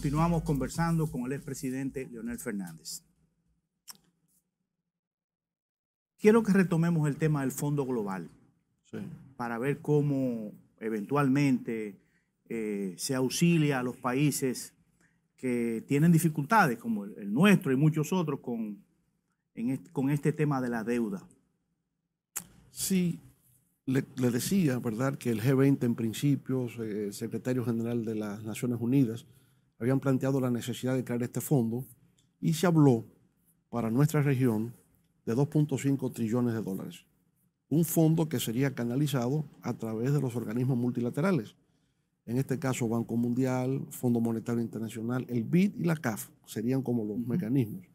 Continuamos conversando con el expresidente Leonel Fernández. Quiero que retomemos el tema del Fondo Global para ver cómo eventualmente eh, se auxilia a los países que tienen dificultades, como el, nuestro y muchos otros, con, este, con este tema de la deuda. Sí, le, decía, ¿verdad?, que el G20 en principio, eh, secretario general de las Naciones Unidas, habían planteado la necesidad de crear este fondo y se habló para nuestra región de 2.5 trillones de dólares. Un fondo que sería canalizado a través de los organismos multilaterales, en este caso Banco Mundial, Fondo Monetario Internacional, el BID y la CAF serían como los mecanismos.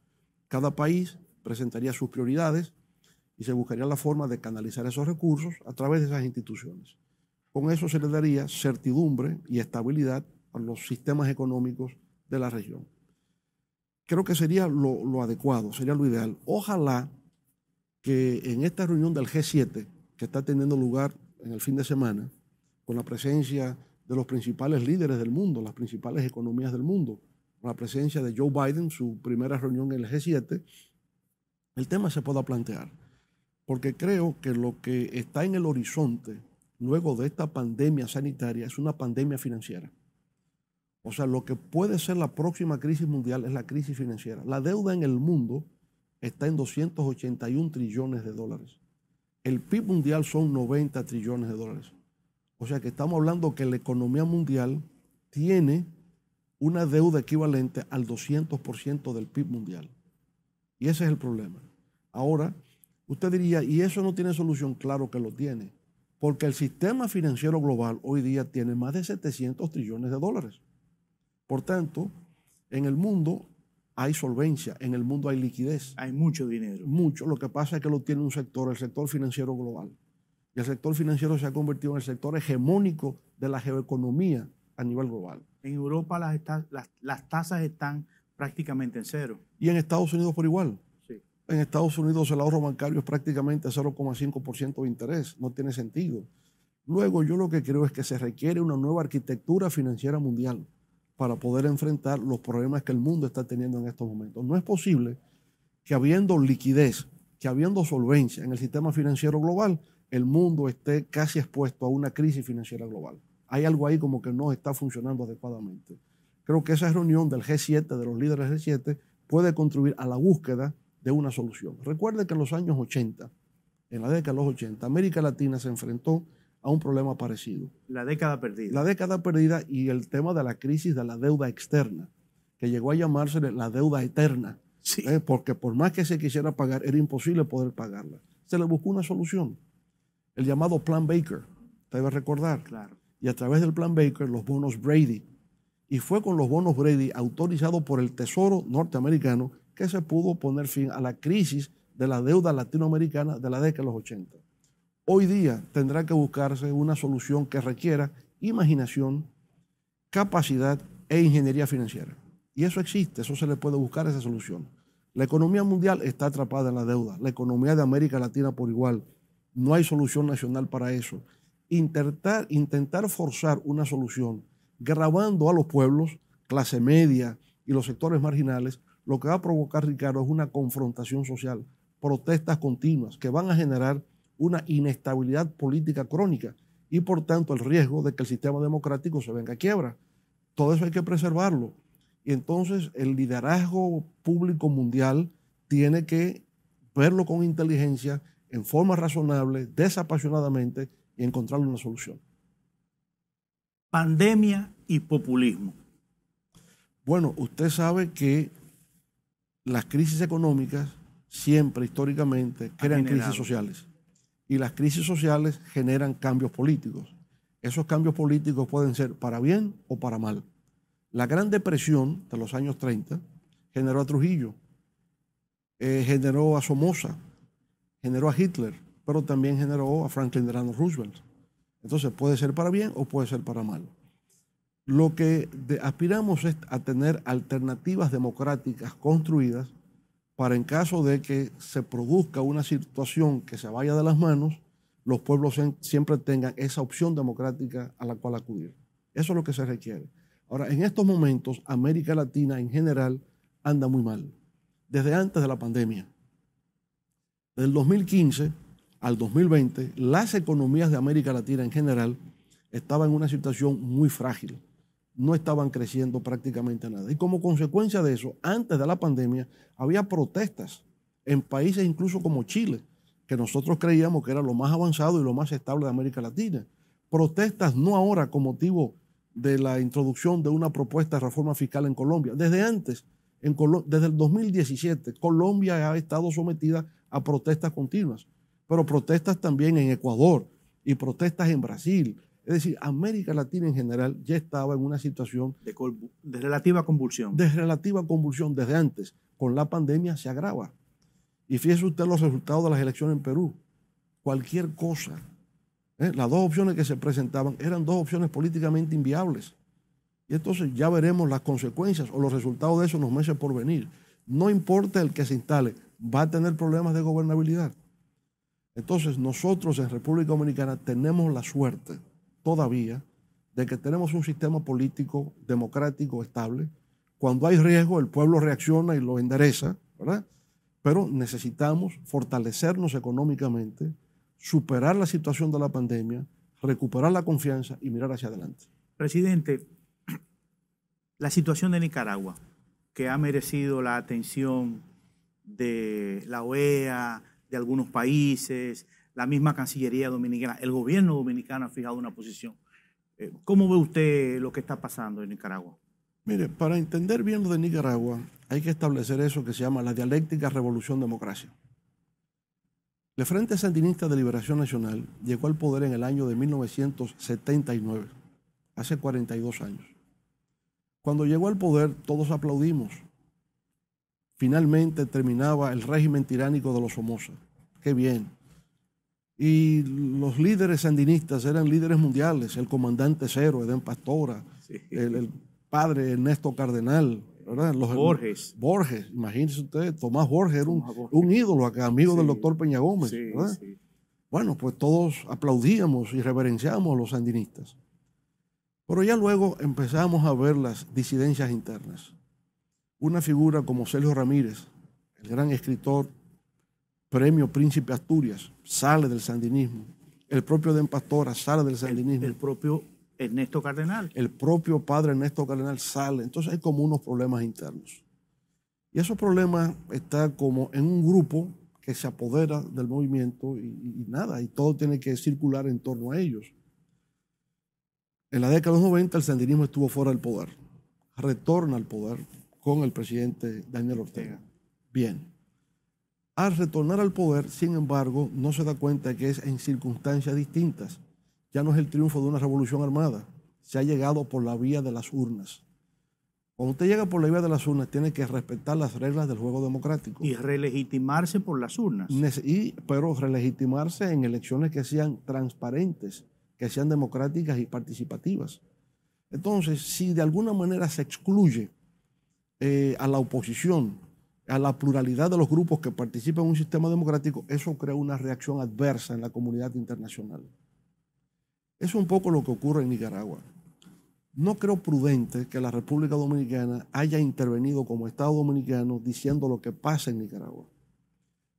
Cada país presentaría sus prioridades y se buscaría la forma de canalizar esos recursos a través de esas instituciones. Con eso se le daría certidumbre y estabilidad a los sistemas económicos de la región. Creo que sería lo, lo adecuado, sería lo ideal. Ojalá que en esta reunión del G7, que está teniendo lugar en el fin de semana, con la presencia de los principales líderes del mundo, las principales economías del mundo, con la presencia de Joe Biden, su primera reunión en el G7, el tema se pueda plantear. Porque creo que lo que está en el horizonte luego de esta pandemia sanitaria es una pandemia financiera. O sea, lo que puede ser la próxima crisis mundial es la crisis financiera. La deuda en el mundo está en 281 trillones de dólares. El PIB mundial son 90 trillones de dólares. O sea que estamos hablando que la economía mundial tiene una deuda equivalente al 200% del PIB mundial. Y ese es el problema. Ahora, usted diría, ¿y eso no tiene solución? Claro que lo tiene. Porque el sistema financiero global hoy día tiene más de 700 trillones de dólares. Por tanto, en el mundo hay solvencia, en el mundo hay liquidez. Hay mucho dinero. Mucho. Lo que pasa es que lo tiene un sector, el sector financiero global. Y el sector financiero se ha convertido en el sector hegemónico de la geoeconomía a nivel global. En Europa las, tasas están prácticamente en cero. Y en Estados Unidos por igual. Sí. En Estados Unidos el ahorro bancario es prácticamente 0,5% de interés. No tiene sentido. Luego yo lo que creo es que se requiere una nueva arquitectura financiera mundial para poder enfrentar los problemas que el mundo está teniendo en estos momentos. No es posible que habiendo liquidez, que habiendo solvencia en el sistema financiero global, el mundo esté casi expuesto a una crisis financiera global. Hay algo ahí como que no está funcionando adecuadamente. Creo que esa reunión del G7, de los líderes del G7, puede contribuir a la búsqueda de una solución. Recuerde que en los años 80, en la década de los 80, América Latina se enfrentó a un problema parecido. La década perdida. La década perdida y el tema de la crisis de la deuda externa, que llegó a llamarse la deuda eterna, ¿eh? porque por más que se quisiera pagar, era imposible poder pagarla. Se le buscó una solución, el llamado Plan Baker, te a recordar. Claro. Y a través del Plan Baker, los bonos Brady. Y fue con los bonos Brady autorizados por el Tesoro norteamericano que se pudo poner fin a la crisis de la deuda latinoamericana de la década de los 80. Hoy día tendrá que buscarse una solución que requiera imaginación, capacidad e ingeniería financiera. Y eso existe, eso se le puede buscar esa solución. La economía mundial está atrapada en la deuda, la economía de América Latina por igual. No hay solución nacional para eso. Intentar, intentar forzar una solución grabando a los pueblos, clase media y los sectores marginales, lo que va a provocar, Ricardo, es una confrontación social, protestas continuas que van a generar una inestabilidad política crónica y por tanto el riesgo de que el sistema democrático se venga a quiebra. Todo eso hay que preservarlo. Y entonces el liderazgo público mundial tiene que verlo con inteligencia, en forma razonable, desapasionadamente y encontrar una solución. Pandemia y populismo. Bueno, usted sabe que las crisis económicas siempre históricamente crean crisis sociales. Y las crisis sociales generan cambios políticos. Esos cambios políticos pueden ser para bien o para mal. La Gran Depresión de los años 30 generó a Trujillo, eh, generó a Somoza, generó a Hitler, pero también generó a Franklin Delano Roosevelt. Entonces puede ser para bien o puede ser para mal. Lo que aspiramos es a tener alternativas democráticas construidas para en caso de que se produzca una situación que se vaya de las manos, los pueblos siempre tengan esa opción democrática a la cual acudir. Eso es lo que se requiere. Ahora, en estos momentos, América Latina en general anda muy mal, desde antes de la pandemia. Del 2015 al 2020, las economías de América Latina en general estaban en una situación muy frágil no estaban creciendo prácticamente nada. Y como consecuencia de eso, antes de la pandemia, había protestas en países incluso como Chile, que nosotros creíamos que era lo más avanzado y lo más estable de América Latina. Protestas no ahora con motivo de la introducción de una propuesta de reforma fiscal en Colombia. Desde antes, en desde el 2017, Colombia ha estado sometida a protestas continuas, pero protestas también en Ecuador y protestas en Brasil es decir, América Latina en general ya estaba en una situación de, relativa convulsión. De relativa convulsión desde antes. Con la pandemia se agrava. Y fíjese usted los resultados de las elecciones en Perú. Cualquier cosa. ¿eh? Las dos opciones que se presentaban eran dos opciones políticamente inviables. Y entonces ya veremos las consecuencias o los resultados de eso en los meses por venir. No importa el que se instale, va a tener problemas de gobernabilidad. Entonces nosotros en República Dominicana tenemos la suerte todavía de que tenemos un sistema político democrático estable. Cuando hay riesgo, el pueblo reacciona y lo endereza, ¿verdad? Pero necesitamos fortalecernos económicamente, superar la situación de la pandemia, recuperar la confianza y mirar hacia adelante. Presidente, la situación de Nicaragua, que ha merecido la atención de la OEA, de algunos países, la misma Cancillería Dominicana, el gobierno dominicano ha fijado una posición. Eh, ¿Cómo ve usted lo que está pasando en Nicaragua? Mire, para entender bien lo de Nicaragua, hay que establecer eso que se llama la dialéctica revolución-democracia. El Frente Sandinista de Liberación Nacional llegó al poder en el año de 1979, hace 42 años. Cuando llegó al poder, todos aplaudimos. Finalmente terminaba el régimen tiránico de los Somoza. Qué bien, y los líderes sandinistas eran líderes mundiales, el comandante Cero, Edén Pastora, el, padre Ernesto Cardenal, ¿verdad? Los, Borges. Borges, imagínense ustedes, Tomás Borges era un, ídolo acá, amigo del doctor Peña Gómez, Bueno, pues todos aplaudíamos y reverenciamos a los sandinistas. Pero ya luego empezamos a ver las disidencias internas. Una figura como Sergio Ramírez, el gran escritor premio Príncipe Asturias sale del sandinismo. El propio Den Pastora sale del sandinismo. El, propio Ernesto Cardenal. El propio padre Ernesto Cardenal sale. Entonces hay como unos problemas internos. Y esos problemas están como en un grupo que se apodera del movimiento y, y, nada, y todo tiene que circular en torno a ellos. En la década de los 90 el sandinismo estuvo fuera del poder. Retorna al poder con el presidente Daniel Ortega. Bien al retornar al poder, sin embargo, no se da cuenta que es en circunstancias distintas. Ya no es el triunfo de una revolución armada, se ha llegado por la vía de las urnas. Cuando usted llega por la vía de las urnas, tiene que respetar las reglas del juego democrático. Y relegitimarse por las urnas. Y, pero relegitimarse en elecciones que sean transparentes, que sean democráticas y participativas. Entonces, si de alguna manera se excluye eh, a la oposición a la pluralidad de los grupos que participan en un sistema democrático, eso crea una reacción adversa en la comunidad internacional. Eso es un poco lo que ocurre en Nicaragua. No creo prudente que la República Dominicana haya intervenido como Estado dominicano diciendo lo que pasa en Nicaragua.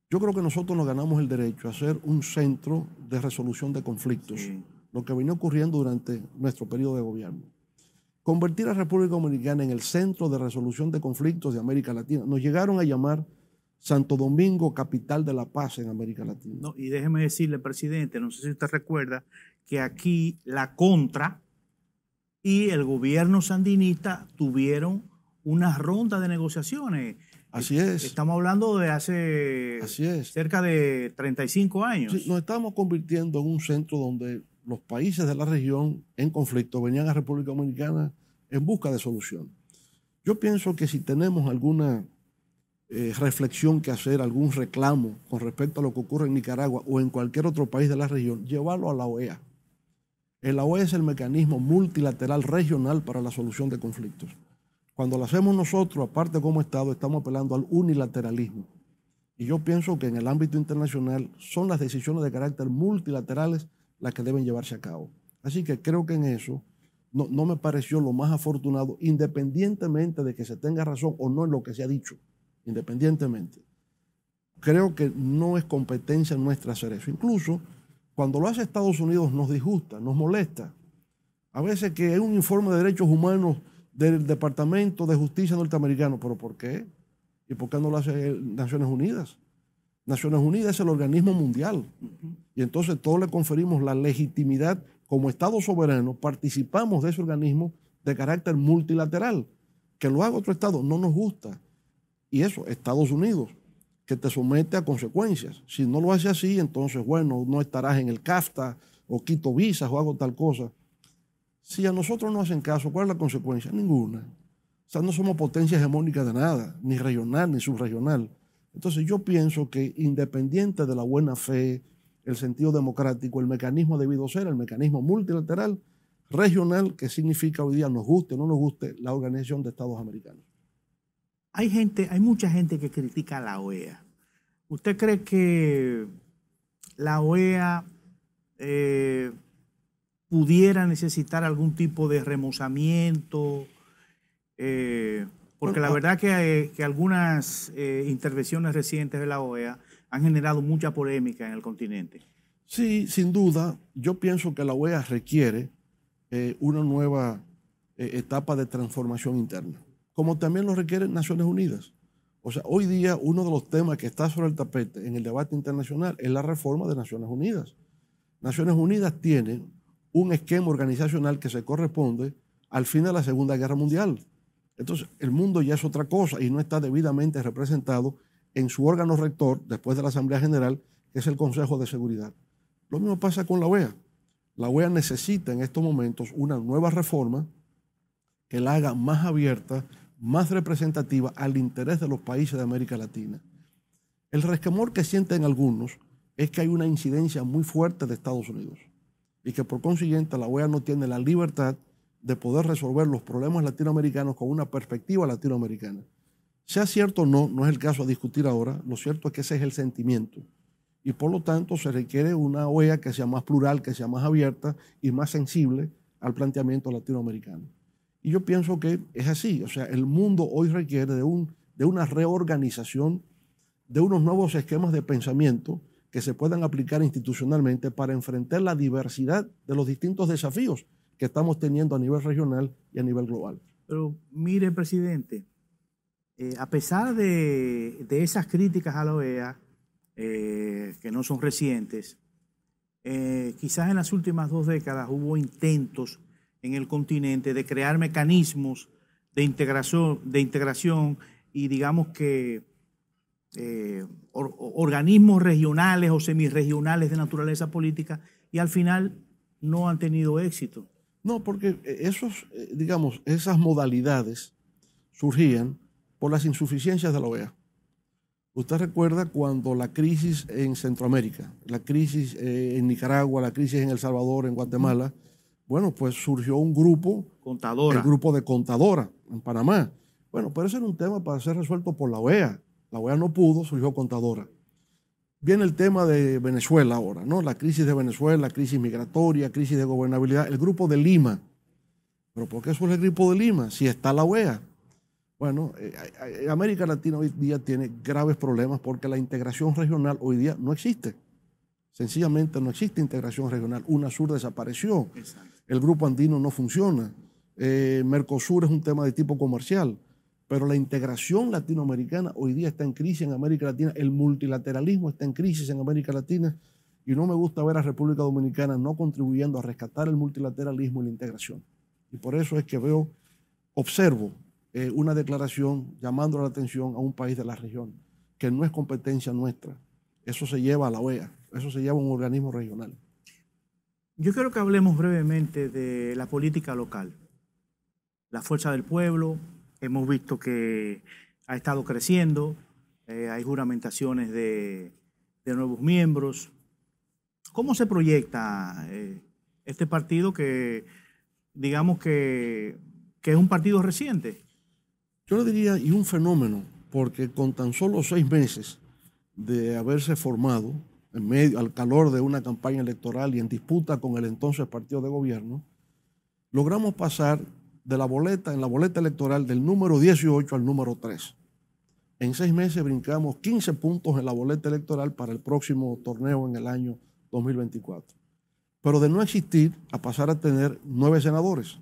Yo creo que nosotros nos ganamos el derecho a ser un centro de resolución de conflictos, lo que venía ocurriendo durante nuestro periodo de gobierno convertir a República Dominicana en el centro de resolución de conflictos de América Latina. Nos llegaron a llamar Santo Domingo, capital de la paz en América Latina. y déjeme decirle, presidente, no sé si usted recuerda, que aquí la contra y el gobierno sandinista tuvieron una ronda de negociaciones. Así es. Estamos hablando de hace Así es. cerca de 35 años. nos estamos convirtiendo en un centro donde los países de la región en conflicto venían a República Dominicana en busca de solución. Yo pienso que si tenemos alguna eh, reflexión que hacer, algún reclamo con respecto a lo que ocurre en Nicaragua o en cualquier otro país de la región, llevarlo a la OEA. La OEA es el mecanismo multilateral regional para la solución de conflictos. Cuando lo hacemos nosotros, aparte como Estado, estamos apelando al unilateralismo. Y yo pienso que en el ámbito internacional son las decisiones de carácter multilaterales la que deben llevarse a cabo. Así que creo que en eso no, me pareció lo más afortunado, independientemente de que se tenga razón o no en lo que se ha dicho, independientemente. Creo que no es competencia nuestra hacer eso. Incluso cuando lo hace Estados Unidos nos disgusta, nos molesta. A veces que hay un informe de derechos humanos del Departamento de Justicia norteamericano, pero ¿por qué? ¿Y por qué no lo hace Naciones Unidas? Naciones Unidas es el organismo mundial. Y entonces todos le conferimos la legitimidad como Estado soberano, participamos de ese organismo de carácter multilateral. Que lo haga otro Estado no nos gusta. Y eso, Estados Unidos, que te somete a consecuencias. Si no lo hace así, entonces, bueno, no estarás en el CAFTA o quito visas o hago tal cosa. Si a nosotros no hacen caso, ¿cuál es la consecuencia? Ninguna. O sea, no somos potencia hegemónica de nada, ni regional, ni subregional. Entonces yo pienso que independiente de la buena fe, el sentido democrático, el mecanismo debido ser, el mecanismo multilateral, regional, que significa hoy día nos guste o no nos guste la Organización de Estados Americanos. Hay gente, hay mucha gente que critica a la OEA. ¿Usted cree que la OEA eh, pudiera necesitar algún tipo de remozamiento? Eh, porque la verdad que, eh, que algunas eh, intervenciones recientes de la OEA han generado mucha polémica en el continente. Sí, sin duda. Yo pienso que la OEA requiere eh, una nueva etapa de transformación interna, como también lo requieren Naciones Unidas. O sea, hoy día uno de los temas que está sobre el tapete en el debate internacional es la reforma de Naciones Unidas. Naciones Unidas tiene un esquema organizacional que se corresponde al fin de la Segunda Guerra Mundial entonces, el mundo ya es otra cosa y no está debidamente representado en su órgano rector, después de la Asamblea General, que es el Consejo de Seguridad. Lo mismo pasa con la OEA. La OEA necesita en estos momentos una nueva reforma que la haga más abierta, más representativa al interés de los países de América Latina. El resquemor que sienten algunos es que hay una incidencia muy fuerte de Estados Unidos y que por consiguiente la OEA no tiene la libertad de poder resolver los problemas latinoamericanos con una perspectiva latinoamericana. Sea cierto o no, no es el caso a discutir ahora, lo cierto es que ese es el sentimiento. Y por lo tanto se requiere una OEA que sea más plural, que sea más abierta y más sensible al planteamiento latinoamericano. Y yo pienso que es así, o sea, el mundo hoy requiere de, un, de una reorganización, de unos nuevos esquemas de pensamiento que se puedan aplicar institucionalmente para enfrentar la diversidad de los distintos desafíos que estamos teniendo a nivel regional y a nivel global. Pero mire, presidente, eh, a pesar de, esas críticas a la OEA, eh, que no son recientes, eh, quizás en las últimas dos décadas hubo intentos en el continente de crear mecanismos de integración, de integración y digamos que organismos regionales o semiregionales de naturaleza política y al final no han tenido éxito. No, porque eh, esos, eh, digamos, esas modalidades surgían por las insuficiencias de la OEA. Usted recuerda cuando la crisis en Centroamérica, la crisis eh, en Nicaragua, la crisis en El Salvador, en Guatemala, bueno, pues surgió un grupo, el grupo de contadora en Panamá. Bueno, pero ese era un tema para ser resuelto por la OEA. La OEA no pudo, surgió contadora. Viene el tema de Venezuela ahora, ¿no? La crisis de Venezuela, crisis migratoria, crisis de gobernabilidad, el grupo de Lima. ¿Pero por qué es el grupo de Lima si está la OEA? Bueno, eh, eh, eh, América Latina hoy día tiene graves problemas porque la integración regional hoy día no existe. Sencillamente no existe integración regional. UNASUR desapareció. El grupo andino no funciona. Mercosur es un tema de tipo comercial. Pero la integración latinoamericana hoy día está en crisis en América Latina, el multilateralismo está en crisis en América Latina y no me gusta ver a República Dominicana no contribuyendo a rescatar el multilateralismo y la integración. Y por eso es que veo, observo eh, una declaración llamando la atención a un país de la región, que no es competencia nuestra. Eso se lleva a la OEA, eso se lleva a un organismo regional. Yo quiero que hablemos brevemente de la política local, la fuerza del pueblo, Hemos visto que ha estado creciendo, eh, hay juramentaciones de, nuevos miembros. ¿Cómo se proyecta eh, este partido que, digamos que, es un partido reciente? Yo le diría, y un fenómeno, porque con tan solo seis meses de haberse formado, en medio, al calor de una campaña electoral y en disputa con el entonces partido de gobierno, logramos pasar de la boleta, en la boleta electoral del número 18 al número 3. En seis meses brincamos 15 puntos en la boleta electoral para el próximo torneo en el año 2024. Pero de no existir a pasar a tener nueve senadores.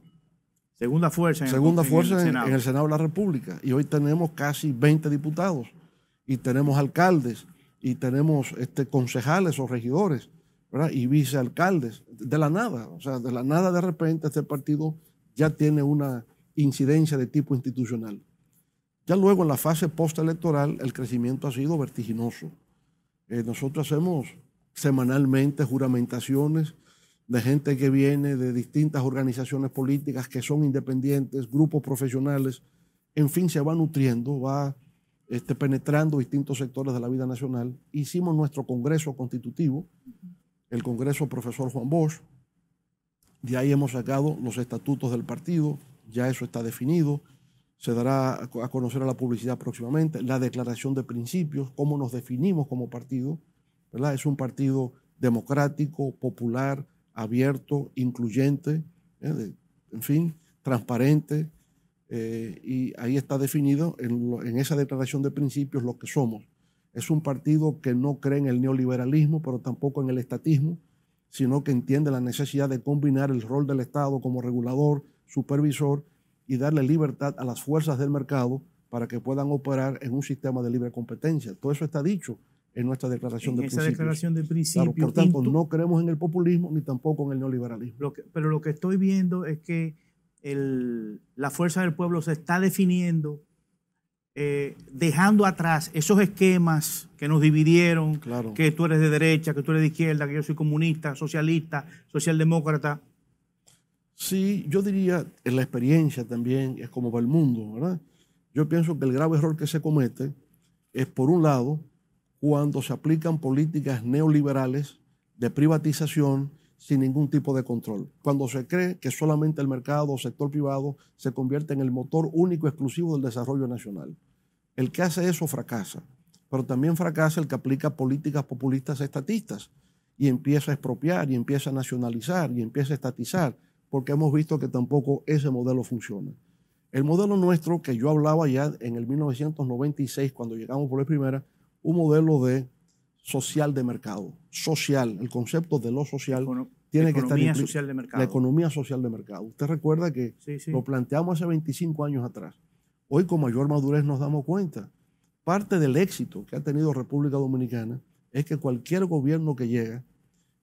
Segunda fuerza en, Segunda el, fuerza en, el, Senado. el Senado de la República. Y hoy tenemos casi 20 diputados y tenemos alcaldes y tenemos este, concejales o regidores y vicealcaldes. De la nada, o sea, de la nada de repente este partido ya tiene una incidencia de tipo institucional. Ya luego en la fase postelectoral el crecimiento ha sido vertiginoso. Eh, nosotros hacemos semanalmente juramentaciones de gente que viene de distintas organizaciones políticas que son independientes, grupos profesionales, en fin, se va nutriendo, va este, penetrando distintos sectores de la vida nacional. Hicimos nuestro Congreso Constitutivo, el Congreso Profesor Juan Bosch, de ahí hemos sacado los estatutos del partido, ya eso está definido. Se dará a conocer a la publicidad próximamente, la declaración de principios, cómo nos definimos como partido. ¿verdad? Es un partido democrático, popular, abierto, incluyente, ¿eh? en fin, transparente. Eh, y ahí está definido en, en esa declaración de principios lo que somos. Es un partido que no cree en el neoliberalismo, pero tampoco en el estatismo sino que entiende la necesidad de combinar el rol del Estado como regulador, supervisor y darle libertad a las fuerzas del mercado para que puedan operar en un sistema de libre competencia. Todo eso está dicho en nuestra declaración de principios. por tanto, no creemos en el populismo ni tampoco en el neoliberalismo. pero lo que estoy viendo es que la fuerza del pueblo se está definiendo eh, dejando atrás esos esquemas que nos dividieron, que tú eres de derecha, que tú eres de izquierda, que yo soy comunista, socialista, socialdemócrata. Sí, yo diría, en la experiencia también es como va el mundo, ¿verdad? Yo pienso que el grave error que se comete es, por un lado, cuando se aplican políticas neoliberales de privatización, sin ningún tipo de control. Cuando se cree que solamente el mercado o sector privado se convierte en el motor único exclusivo del desarrollo nacional. El que hace eso fracasa, pero también fracasa el que aplica políticas populistas estatistas y empieza a expropiar y empieza a nacionalizar y empieza a estatizar, porque hemos visto que tampoco ese modelo funciona. El modelo nuestro, que yo hablaba ya en el 1996, cuando llegamos por la primera, un modelo de social de mercado. Social, el concepto de lo social tiene que estar en mercado. La economía social de mercado. Usted recuerda que lo planteamos hace 25 años atrás. Hoy con mayor madurez nos damos cuenta. Parte del éxito que ha tenido República Dominicana es que cualquier gobierno que llega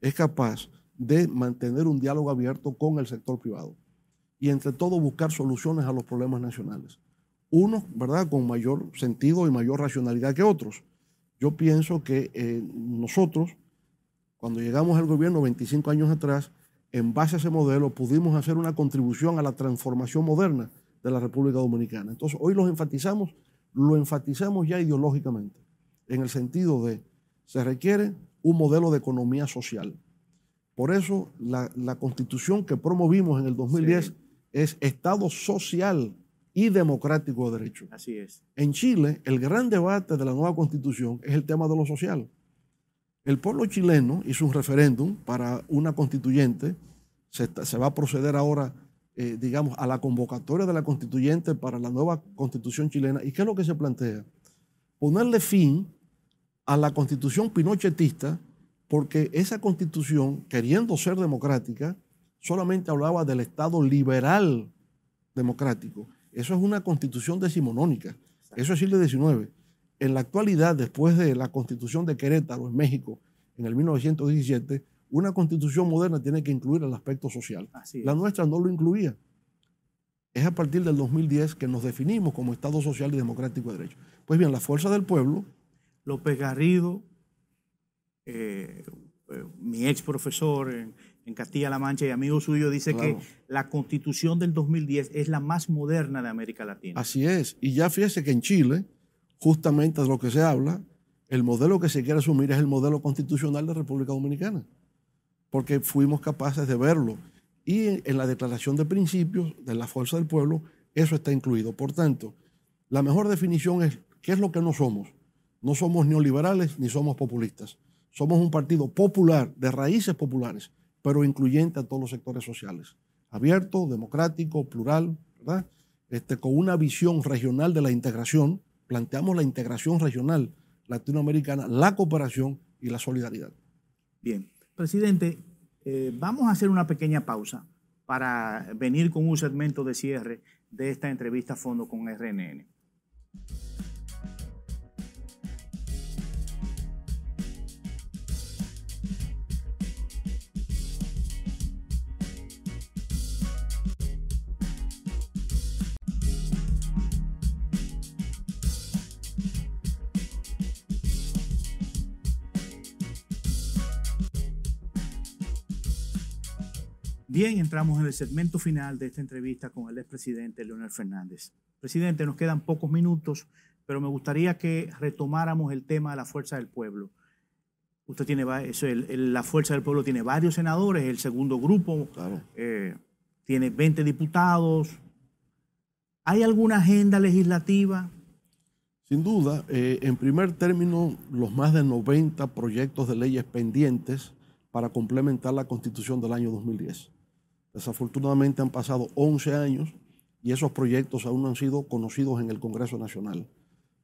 es capaz de mantener un diálogo abierto con el sector privado y entre todo buscar soluciones a los problemas nacionales. Unos, ¿verdad?, con mayor sentido y mayor racionalidad que otros. Yo pienso que eh, nosotros, cuando llegamos al gobierno 25 años atrás, en base a ese modelo pudimos hacer una contribución a la transformación moderna de la República Dominicana. Entonces, hoy los enfatizamos, lo enfatizamos ya ideológicamente, en el sentido de, se requiere un modelo de economía social. Por eso, la, constitución que promovimos en el 2010 es Estado social y democrático de derecho. Así es. En Chile, el gran debate de la nueva constitución es el tema de lo social. El pueblo chileno hizo un referéndum para una constituyente. Se, va a proceder ahora, eh, digamos, a la convocatoria de la constituyente para la nueva constitución chilena. ¿Y qué es lo que se plantea? Ponerle fin a la constitución pinochetista, porque esa constitución, queriendo ser democrática, solamente hablaba del Estado liberal democrático eso es una constitución decimonónica. Eso es siglo XIX. En la actualidad, después de la constitución de Querétaro en México, en el 1917, una constitución moderna tiene que incluir el aspecto social. La nuestra no lo incluía. Es a partir del 2010 que nos definimos como Estado Social y Democrático de Derecho. Pues bien, la fuerza del pueblo. López Garrido, eh, eh, mi ex profesor en, en Castilla-La Mancha y amigo suyo dice que la constitución del 2010 es la más moderna de América Latina. Así es. Y ya fíjese que en Chile, justamente de lo que se habla, el modelo que se quiere asumir es el modelo constitucional de República Dominicana, porque fuimos capaces de verlo. Y en la declaración de principios de la fuerza del pueblo, eso está incluido. Por tanto, la mejor definición es qué es lo que no somos. No somos neoliberales ni somos populistas. Somos un partido popular, de raíces populares pero incluyente a todos los sectores sociales. Abierto, democrático, plural, ¿verdad? Este, con una visión regional de la integración, planteamos la integración regional latinoamericana, la cooperación y la solidaridad. Bien, presidente, eh, vamos a hacer una pequeña pausa para venir con un segmento de cierre de esta entrevista a fondo con RNN. Bien, entramos en el segmento final de esta entrevista con el expresidente Leonel Fernández. Presidente, nos quedan pocos minutos, pero me gustaría que retomáramos el tema de la fuerza del pueblo. Usted tiene, la fuerza del pueblo tiene varios senadores, el segundo grupo eh, tiene 20 diputados. ¿Hay alguna agenda legislativa? Sin duda, eh, en primer término, los más de 90 proyectos de leyes pendientes para complementar la constitución del año 2010. Desafortunadamente han pasado 11 años y esos proyectos aún no han sido conocidos en el Congreso Nacional.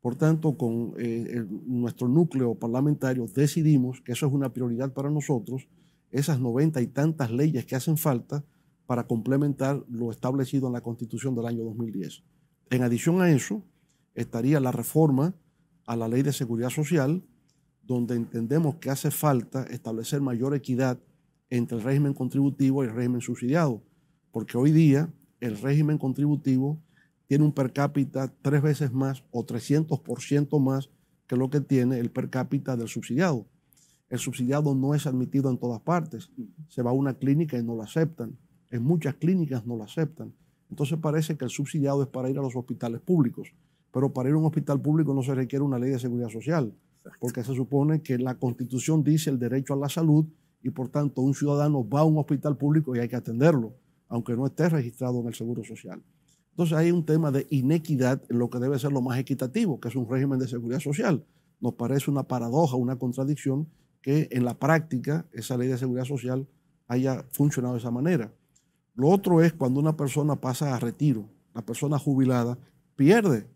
Por tanto, con eh, nuestro núcleo parlamentario decidimos que eso es una prioridad para nosotros, esas noventa y tantas leyes que hacen falta para complementar lo establecido en la Constitución del año 2010. En adición a eso, estaría la reforma a la Ley de Seguridad Social, donde entendemos que hace falta establecer mayor equidad entre el régimen contributivo y el régimen subsidiado, porque hoy día el régimen contributivo tiene un per cápita tres veces más o 300% más que lo que tiene el per cápita del subsidiado. El subsidiado no es admitido en todas partes. Se va a una clínica y no lo aceptan. En muchas clínicas no lo aceptan. Entonces parece que el subsidiado es para ir a los hospitales públicos. Pero para ir a un hospital público no se requiere una ley de seguridad social, porque se supone que la constitución dice el derecho a la salud y por tanto un ciudadano va a un hospital público y hay que atenderlo, aunque no esté registrado en el Seguro Social. Entonces hay un tema de inequidad en lo que debe ser lo más equitativo, que es un régimen de seguridad social. Nos parece una paradoja, una contradicción que en la práctica esa ley de seguridad social haya funcionado de esa manera. Lo otro es cuando una persona pasa a retiro, la persona jubilada pierde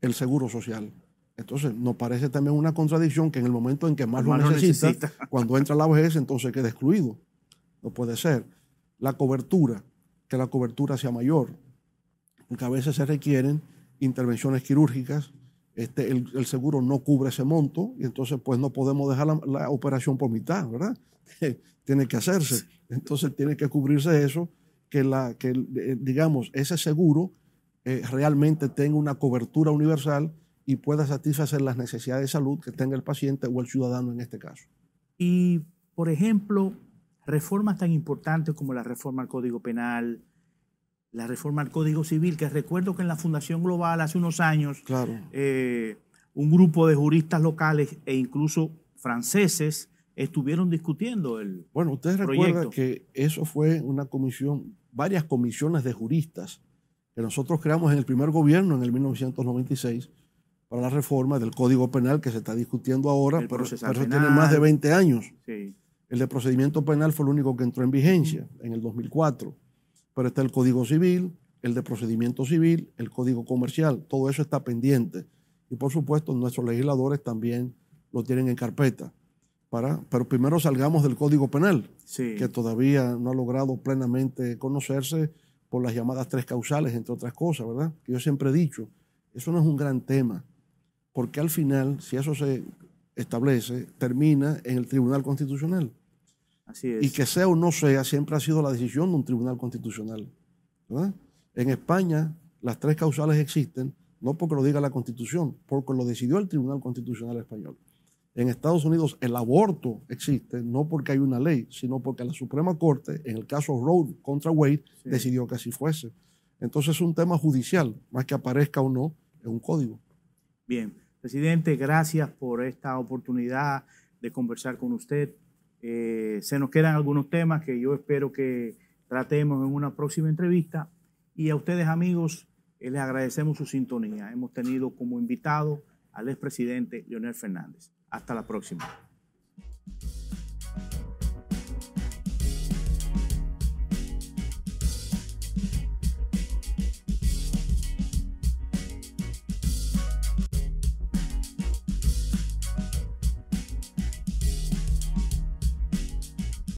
el seguro social. Entonces, nos parece también una contradicción que en el momento en que más, lo necesita, cuando entra la OGS entonces queda excluido. No puede ser. La cobertura, que la cobertura sea mayor, porque a veces se requieren intervenciones quirúrgicas, este, el, seguro no cubre ese monto y entonces pues no podemos dejar la, operación por mitad, ¿verdad? tiene que hacerse. Entonces tiene que cubrirse eso, que, la, que eh, digamos, ese seguro eh, realmente tenga una cobertura universal y pueda satisfacer las necesidades de salud que tenga el paciente o el ciudadano en este caso. Y, por ejemplo, reformas tan importantes como la reforma al Código Penal, la reforma al Código Civil, que recuerdo que en la Fundación Global hace unos años, eh, un grupo de juristas locales e incluso franceses estuvieron discutiendo el Bueno, ustedes recuerdan que eso fue una comisión, varias comisiones de juristas que nosotros creamos en el primer gobierno en el 1996 para la reforma del Código Penal que se está discutiendo ahora, pero, pero tiene más de 20 años. El de procedimiento penal fue el único que entró en vigencia en el 2004, pero está el Código Civil, el de procedimiento civil, el Código Comercial, todo eso está pendiente. Y por supuesto, nuestros legisladores también lo tienen en carpeta. Para, pero primero salgamos del Código Penal, que todavía no ha logrado plenamente conocerse por las llamadas tres causales, entre otras cosas, ¿verdad? Que yo siempre he dicho, eso no es un gran tema porque al final, si eso se establece, termina en el Tribunal Constitucional. Así Y que sea o no sea, siempre ha sido la decisión de un Tribunal Constitucional. En España, las tres causales existen, no porque lo diga la Constitución, porque lo decidió el Tribunal Constitucional Español. En Estados Unidos el aborto existe no porque hay una ley, sino porque la Suprema Corte, en el caso Roe contra Wade, decidió que así fuese. Entonces es un tema judicial, más que aparezca o no, es un código. Bien, Presidente, gracias por esta oportunidad de conversar con usted. Eh, se nos quedan algunos temas que yo espero que tratemos en una próxima entrevista. Y a ustedes, amigos, eh, les agradecemos su sintonía. Hemos tenido como invitado al expresidente Leonel Fernández. Hasta la próxima.